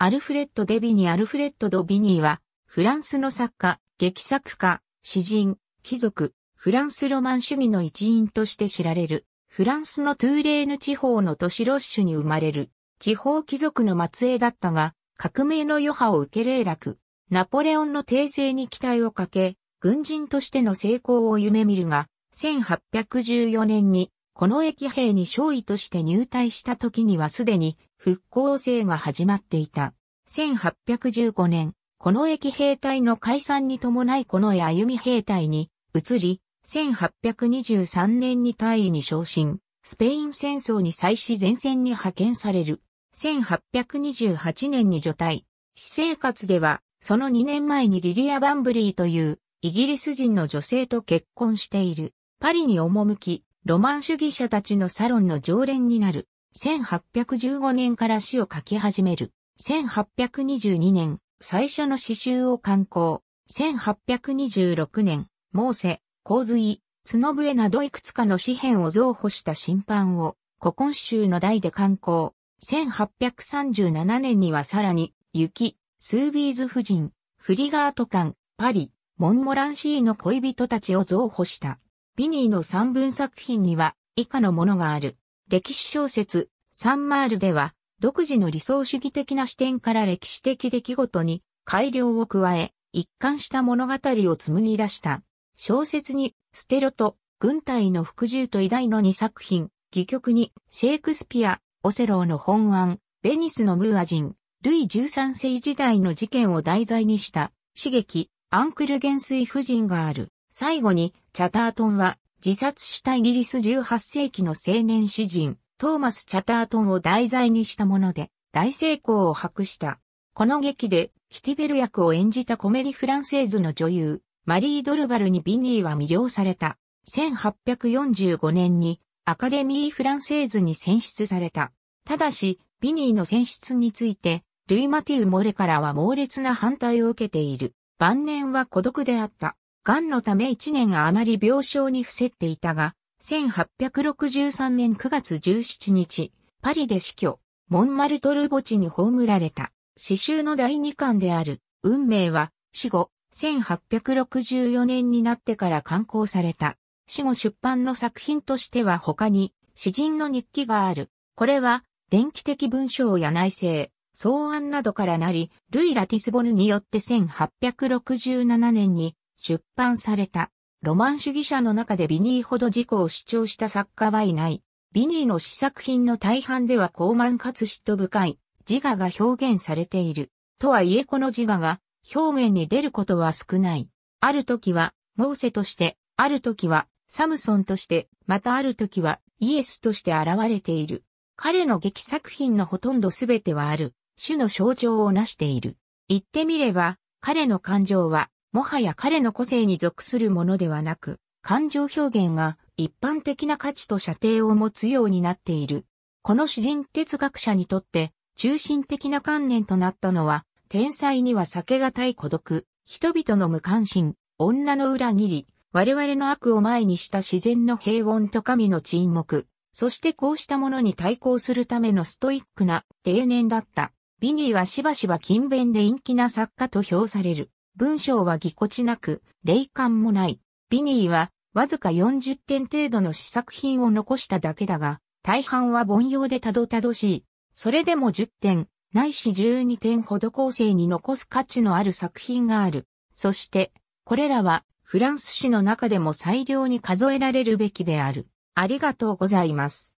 アルフレッド・デビニーアルフレッド・ド・ビニーは、フランスの作家、劇作家、詩人、貴族、フランスロマン主義の一員として知られる、フランスのトゥーレーヌ地方の都市ロッシュに生まれる、地方貴族の末裔だったが、革命の余波を受け霊落、ナポレオンの訂正に期待をかけ、軍人としての成功を夢見るが、1814年にこの駅兵に少尉として入隊した時にはすでに復興制が始まっていた。1815年、この駅兵隊の解散に伴いこの歩み兵隊に移り、1823年に隊位に昇進、スペイン戦争に際し前線に派遣される。1828年に除隊。私生活では、その2年前にリディア・バンブリーというイギリス人の女性と結婚している。パリに赴き、ロマン主義者たちのサロンの常連になる。1815年から詩を書き始める。1822年、最初の詩集を刊行。1826年、モーセ、洪水、角笛などいくつかの詩編を増補した審判を、古今集の代で刊行。1837年にはさらに、雪、スービーズ夫人、フリガート館、パリ、モンモランシーの恋人たちを増補した。ビニーの三文作品には以下のものがある。歴史小説、サンマールでは、独自の理想主義的な視点から歴史的出来事に改良を加え、一貫した物語を紡ぎ出した。小説に、ステロと、軍隊の服従と偉大の2作品、戯曲に、シェイクスピア、オセローの本案、ベニスのムーア人、ルイ13世時代の事件を題材にした、刺激、アンクル元帥夫人がある。最後に、チャタートンは、自殺したイギリス18世紀の青年詩人、トーマス・チャタートンを題材にしたもので、大成功を博した。この劇で、キティベル役を演じたコメディフランセーズの女優、マリー・ドルバルにビニーは魅了された。1845年にアカデミー・フランセーズに選出された。ただし、ビニーの選出について、ルイ・マティウ・モレからは猛烈な反対を受けている。晩年は孤独であった。癌のため1年あまり病床に伏せっていたが、1863年9月17日、パリで死去、モンマルトル墓地に葬られた、詩集の第2巻である、運命は、死後、1864年になってから刊行された。死後出版の作品としては他に、詩人の日記がある。これは、電気的文章や内政、草案などからなり、ルイ・ラティスボヌによって1867年に出版された。ロマン主義者の中でビニーほど自己を主張した作家はいない。ビニーの試作品の大半では高慢かつ嫉妬深い自我が表現されている。とはいえこの自我が表面に出ることは少ない。ある時はモーセとして、ある時はサムソンとして、またある時はイエスとして現れている。彼の劇作品のほとんどすべてはある、種の象徴を成している。言ってみれば、彼の感情はもはや彼の個性に属するものではなく、感情表現が一般的な価値と射程を持つようになっている。この詩人哲学者にとって中心的な観念となったのは、天才には避けがたい孤独、人々の無関心、女の裏切り、我々の悪を前にした自然の平穏と神の沈黙、そしてこうしたものに対抗するためのストイックな定年だった。ビニーはしばしば勤勉で陰気な作家と評される。文章はぎこちなく、霊感もない。ビニーは、わずか40点程度の試作品を残しただけだが、大半は凡庸でたどたどしい。それでも10点、ないし12点ほど構成に残す価値のある作品がある。そして、これらは、フランス史の中でも最良に数えられるべきである。ありがとうございます。